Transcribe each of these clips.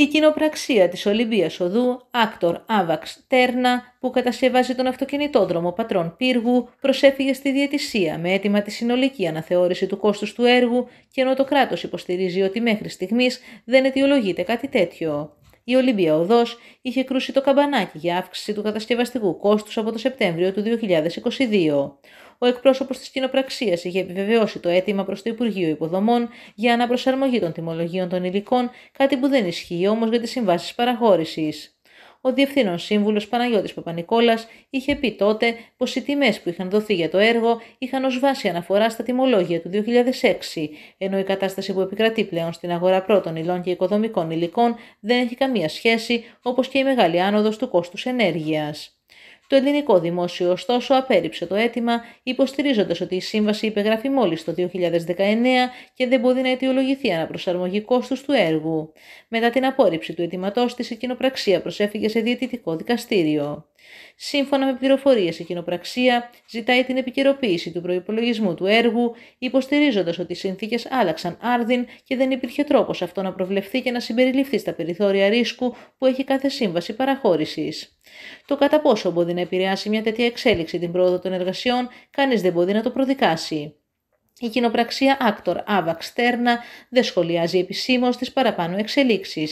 Η κοινοπραξία της Ολυμπίας Οδού, άκτορ Άβαξ Τέρνα, που κατασκευάζει τον αυτοκινητόδρομο Πατρών Πύργου, προσέφυγε στη διαιτησία με αίτημα τη συνολική αναθεώρηση του κόστους του έργου και ενώ το κράτος υποστηρίζει ότι μέχρι στιγμής δεν αιτιολογείται κάτι τέτοιο. Η Ολυμπία Οδός είχε κρούσει το καμπανάκι για αύξηση του κατασκευαστικού κόστους από το Σεπτέμβριο του 2022 ο εκπρόσωπος της κοινοπραξίας είχε επιβεβαιώσει το αίτημα προς το Υπουργείο Υποδομών για αναπροσαρμογή των τιμολογίων των υλικών, κάτι που δεν ισχύει όμως για τις συμβάσεις παραχώρησης. Ο Διευθύνων Σύμβουλος Παναγιώτης είχε πει τότε πως οι τιμές που είχαν δοθεί για το έργο είχαν ως βάση αναφορά στα τιμολόγια του 2006, ενώ η κατάσταση που επικρατεί πλέον στην αγορά πρώτων υλών και οικοδομικών υλικών δεν έχει καμία σχέση, όπως και η μεγάλη άνοδος του κόστους ενέργειας. Το ελληνικό δημόσιο, ωστόσο, απέρριψε το αίτημα, υποστηρίζοντας ότι η σύμβαση υπεγράφει μόλις το 2019 και δεν μπορεί να αιτιολογηθεί αναπροσαρμογή κόστους του έργου. Μετά την απόρριψη του αιτήματός της, η κοινοπραξία προσέφυγε σε διαιτητικό δικαστήριο. Σύμφωνα με πληροφορίες, η κοινοπραξία ζητάει την επικαιροποίηση του προπολογισμού του έργου, υποστηρίζοντας ότι οι συνθήκες άλλαξαν άρδιν και δεν υπήρχε τρόπος αυτό να προβλεφθεί και να συμπεριληφθεί στα περιθώρια ρίσκου που έχει κάθε σύμβαση παραχώρησης. Το κατά πόσο μπορεί να επηρεάσει μια τέτοια εξέλιξη την πρόοδο των εργασιών, κανείς δεν μπορεί να το προδικάσει. Η κοινοπραξία Άκτορ Άβαξ Στέρνα δεν σχολιάζει επισήμως τις παραπάνω εξελίξεις.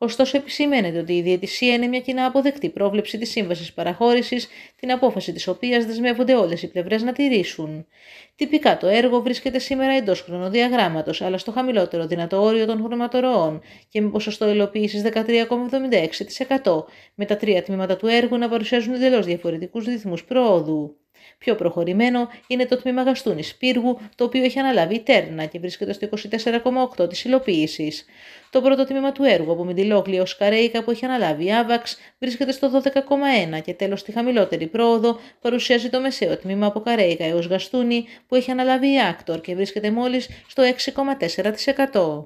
Ωστόσο, επισημαίνεται ότι η διαιτησία είναι μια κοινά αποδεκτή πρόβλεψη της σύμβασης παραχώρησης, την απόφαση της οποίας δεσμεύονται όλες οι πλευρές να τηρήσουν. Τυπικά το έργο βρίσκεται σήμερα εντός χρονοδιαγράμματος, αλλά στο χαμηλότερο δυνατό όριο των χρωματορροών και με ποσοστό υλοποίησης 13,76%, με τα τρία τμήματα του έργου να παρουσιάζουν εντελώς διαφορετικούς ρυθμούς προόδου. Πιο προχωρημένο είναι το τμήμα Γαστούνης Πύργου, το οποίο έχει αναλάβει Τέρνα και βρίσκεται στο 24,8 της υλοποίησης. Το πρώτο τμήμα του έργου από Μιντιλόγλιο Καρέικα που έχει αναλάβει Άβαξ βρίσκεται στο 12,1 και τέλος τη χαμηλότερη πρόοδο παρουσιάζει το μεσαίο τμήμα από Καρέικα έως Γαστούνη που έχει αναλάβει η Άκτορ και βρίσκεται μόλις στο 6,4%.